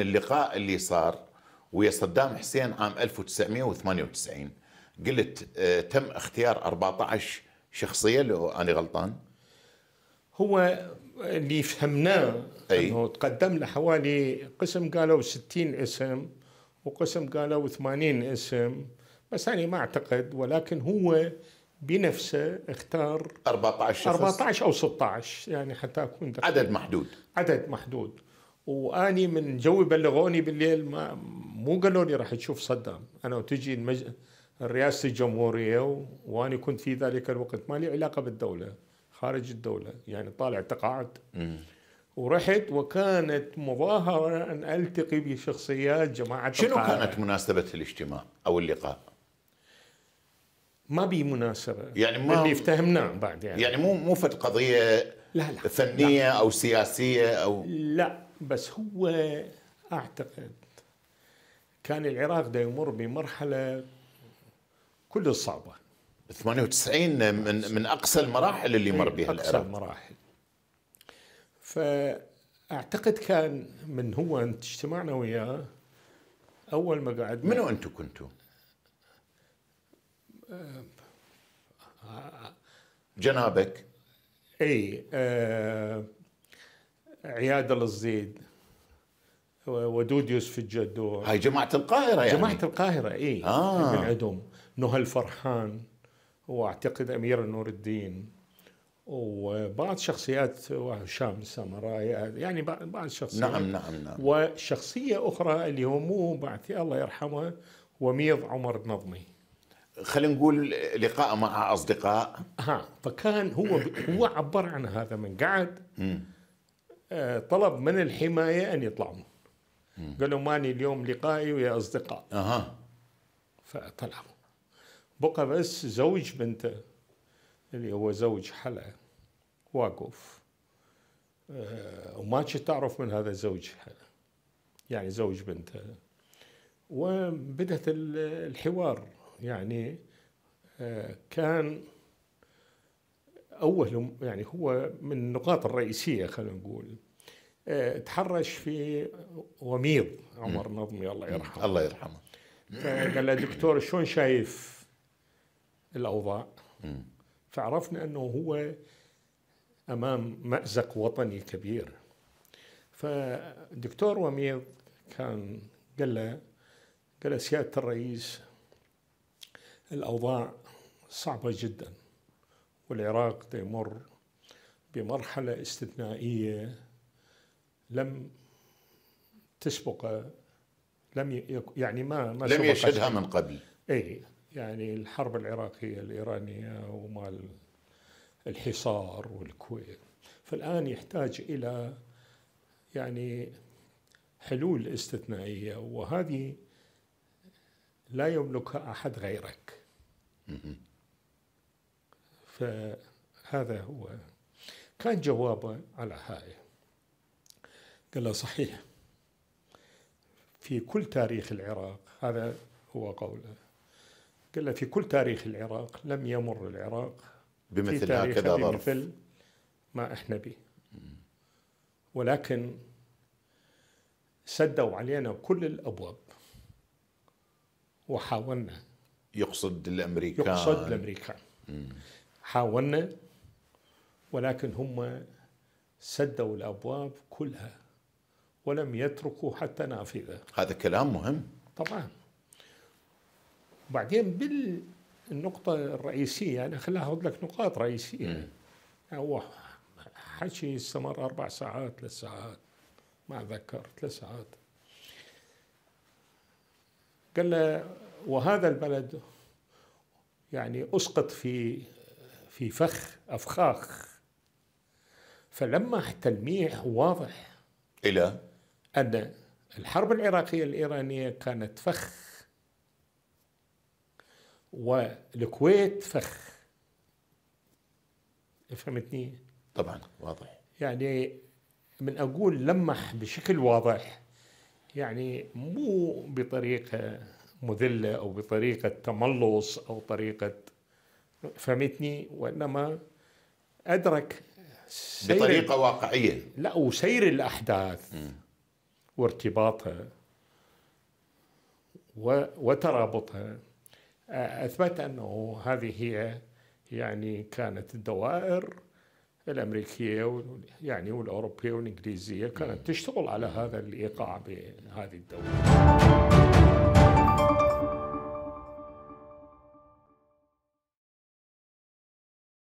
اللقاء اللي صار ويا صدام حسين عام 1998 قلت آه، تم اختيار 14 شخصيه لو انا غلطان هو اللي فهمناه انه تقدم له حوالي قسم قالوا 60 اسم وقسم قالوا 80 اسم بس انا ما اعتقد ولكن هو بنفسه اختار 14 شخص 14 او 16 يعني حتى اكون دخل. عدد محدود عدد محدود واني من جوي بلغوني بالليل ما مو قالوا لي راح تشوف صدام انا وتجي المج... رئاسه الجمهوريه و... واني كنت في ذلك الوقت ما لي علاقه بالدوله خارج الدوله يعني طالع تقاعد ورحت وكانت مظاهره ان التقي بشخصيات جماعه شنو القاعدة. كانت مناسبه الاجتماع او اللقاء؟ ما بي مناسبه يعني ما اللي افتهمناه بعد يعني يعني مو مو فد قضيه لا لا فنيه لا. او سياسيه او لا بس هو اعتقد كان العراق دا يمر بمرحله كل صعبه 98 من من اقصى المراحل اللي مر إيه، بها العراق اقصى المراحل فاعتقد كان من هو انت اجتمعنا وياه اول ما قعدنا منو انتم كنتوا؟ آه، جنابك اي آه عياد الزيد ودود يوسف الجدور هاي جماعة القاهرة يعني جماعة القاهرة اي آه. من عندهم نهى الفرحان واعتقد امير نور الدين وبعض شخصيات هشام السامراي يعني بعض شخصيات نعم نعم نعم وشخصية أخرى اللي هو مو بعثي الله يرحمه وميض عمر النظمي خلينا نقول لقاء مع أصدقاء ها فكان هو هو عبر عن هذا من قعد آه، طلب من الحمايه ان يطلعوا قال لهم ماني اليوم لقائي ويا اصدقاء اها فطلعوا بقى بس زوج بنته اللي هو زوج حلا واقف آه وما كنت تعرف من هذا الزوج يعني زوج بنته وبدت الحوار يعني آه، كان اول يعني هو من النقاط الرئيسيه خلينا نقول تحرش في وميض عمر نظمي الله يرحمه الله يرحمه فقال له دكتور شلون شايف الاوضاع؟ فعرفنا انه هو امام مازق وطني كبير فالدكتور وميض كان قال له قال له سياده الرئيس الاوضاع صعبه جدا والعراق يمر بمرحله استثنائيه لم تسبق لم يعني ما ما لم يشهدها من قبل اي يعني الحرب العراقيه الايرانيه ومال الحصار والكويت فالان يحتاج الى يعني حلول استثنائيه وهذه لا يملكها احد غيرك فهذا هو كان جوابه على هاي قال له صحيح في كل تاريخ العراق هذا هو قوله قال له في كل تاريخ العراق لم يمر العراق بمثل هكذا ظرف بمثل ما احنا به ولكن سدوا علينا كل الابواب وحاولنا يقصد الامريكان يقصد الامريكان حاولنا ولكن هم سدوا الابواب كلها ولم يتركوا حتى نافذة هذا كلام مهم طبعا وبعدين بالنقطة الرئيسية أنا يعني خليني أخذ لك نقاط رئيسية هو حكي استمر أربع ساعات ثلاث ساعات ما أتذكر ثلاث ساعات قال له وهذا البلد يعني اسقط في في فخ افخاخ فلمح تلميح واضح الى أن الحرب العراقية الإيرانية كانت فخ والكويت فخ فهمتني؟ طبعا واضح يعني من أقول لمح بشكل واضح يعني مو بطريقة مذلة أو بطريقة تملص أو طريقة فهمتني وإنما أدرك بطريقة واقعية لا وسير الأحداث م. وارتباطها وترابطها اثبت انه هذه هي يعني كانت الدوائر الامريكيه يعني والاوروبيه والانجليزيه كانت تشتغل على هذا الايقاع بهذه الدوله.